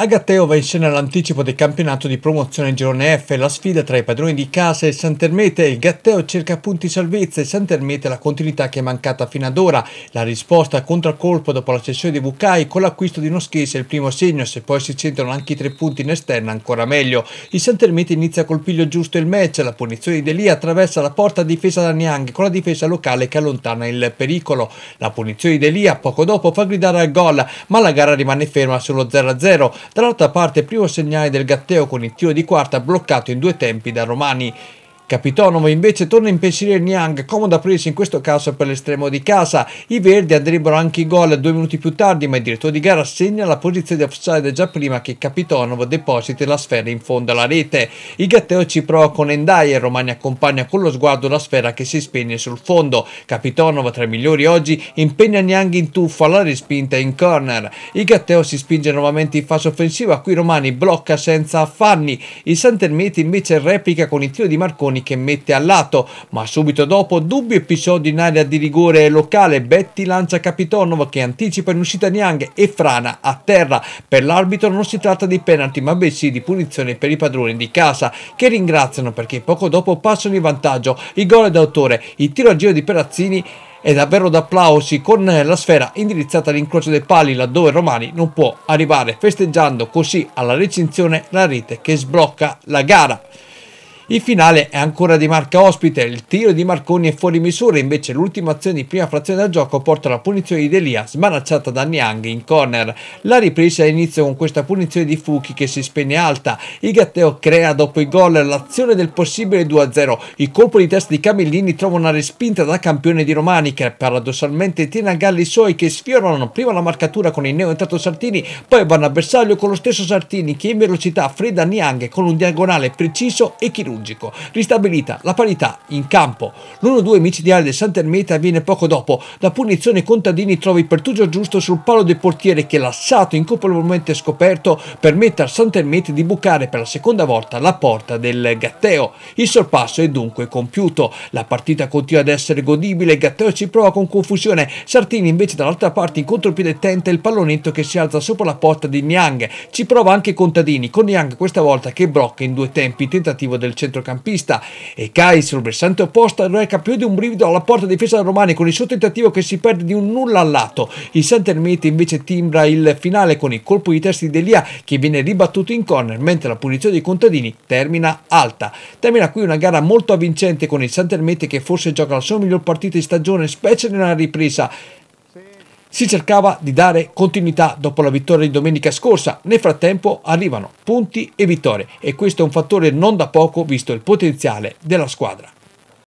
Agatteo va in scena all'anticipo del campionato di promozione in girone F, la sfida tra i padroni di casa e il Santermete. Il Gatteo cerca punti salvezza e Santermete la continuità che è mancata fino ad ora. La risposta a contraccolpo dopo la cessione di Bucai con l'acquisto di uno schese è il primo segno, se poi si centrano anche i tre punti in esterna ancora meglio. Il Santermete inizia col piglio giusto il match, la punizione di Delia attraversa la porta a difesa da Niang con la difesa locale che allontana il pericolo. La punizione di Delia poco dopo fa gridare al gol, ma la gara rimane ferma sullo 0-0. Dall'altra parte primo segnale del Gatteo con il tiro di quarta bloccato in due tempi da Romani. Capitonovo invece torna in pensiero il Niang, comodo aprirsi in questo caso per l'estremo di casa. I verdi andrebbero anche i gol due minuti più tardi, ma il direttore di gara segna la posizione di offside già prima che Capitonovo depositi la sfera in fondo alla rete. Il Gatteo ci prova con Endai e Romani accompagna con lo sguardo la sfera che si spegne sul fondo. Capitonovo tra i migliori oggi, impegna Niang in tuffa alla respinta in corner. Il Gatteo si spinge nuovamente in fase offensiva, qui Romani blocca senza affanni. Il Santermeti invece replica con il tiro di Marconi Cavani che mette a lato, ma subito dopo dubbi episodi in area di rigore locale, Betty lancia Capitonov che anticipa in uscita Niang e frana a terra. Per l'arbitro non si tratta di penalty ma bensì di punizione per i padroni di casa che ringraziano perché poco dopo passano in vantaggio. Il gol è d'autore, il tiro a giro di Perazzini è davvero d'applausi con la sfera indirizzata all'incrocio dei pali laddove Romani non può arrivare festeggiando così alla recinzione la rete che sblocca la gara. Il finale è ancora di marca ospite, il tiro di Marconi è fuori misura, invece l'ultima azione di prima frazione del gioco porta alla punizione di Delia, smanacciata da Niang in corner. La ripresa inizia con questa punizione di Fuchi che si spegne alta, il Gatteo crea dopo il gol l'azione del possibile 2-0, il colpo di testa di Camillini trova una respinta da campione di Romani che paradossalmente tiene a galli i suoi che sfiorano prima la marcatura con il neoentrato Sartini, poi vanno a bersaglio con lo stesso Sartini che in velocità fredda Niang con un diagonale preciso e chirurgico chirurgico. Ristabilita la parità in campo. L'1-2 micidiale del Sant'Ermeta avviene poco dopo. Da punizione Contadini trova il pertugio giusto sul palo del portiere che lassato incolpevolmente scoperto permette al Sant'Ermeta di bucare per la seconda volta la porta del Gatteo. Il sorpasso è dunque compiuto. La partita continua ad essere godibile, Gatteo ci prova con confusione. Sartini invece dall'altra parte in contropiede tenta il pallonetto che si alza sopra la porta di Niang. Ci prova anche Contadini, con Niang questa volta che blocca in due tempi il tentativo del centro centrocampista e Kai sul versante opposto reca più di un brivido alla porta difesa da Romani con il suo tentativo che si perde di un nulla al lato. Il Santermite invece timbra il finale con il colpo di testa di Delia che viene ribattuto in corner mentre la punizione dei contadini termina alta. Termina qui una gara molto avvincente con il Santermite che forse gioca la sua miglior partita di stagione specie nella ripresa si cercava di dare continuità dopo la vittoria di domenica scorsa, nel frattempo arrivano punti e vittorie e questo è un fattore non da poco visto il potenziale della squadra.